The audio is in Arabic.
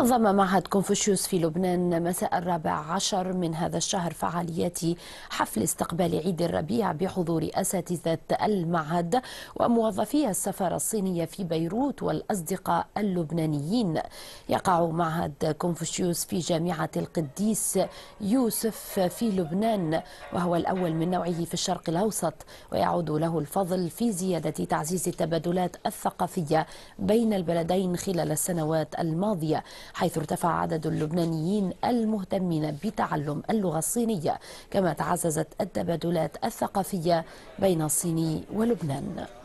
نظم معهد كونفوشيوس في لبنان مساء الرابع عشر من هذا الشهر فعاليات حفل استقبال عيد الربيع بحضور أساتذة المعهد وموظفي السفارة الصينية في بيروت والأصدقاء اللبنانيين يقع معهد كونفوشيوس في جامعة القديس يوسف في لبنان وهو الأول من نوعه في الشرق الأوسط ويعود له الفضل في زيادة تعزيز التبادلات الثقافية بين البلدين خلال السنوات الماضية حيث ارتفع عدد اللبنانيين المهتمين بتعلم اللغة الصينية كما تعززت التبادلات الثقافية بين الصين ولبنان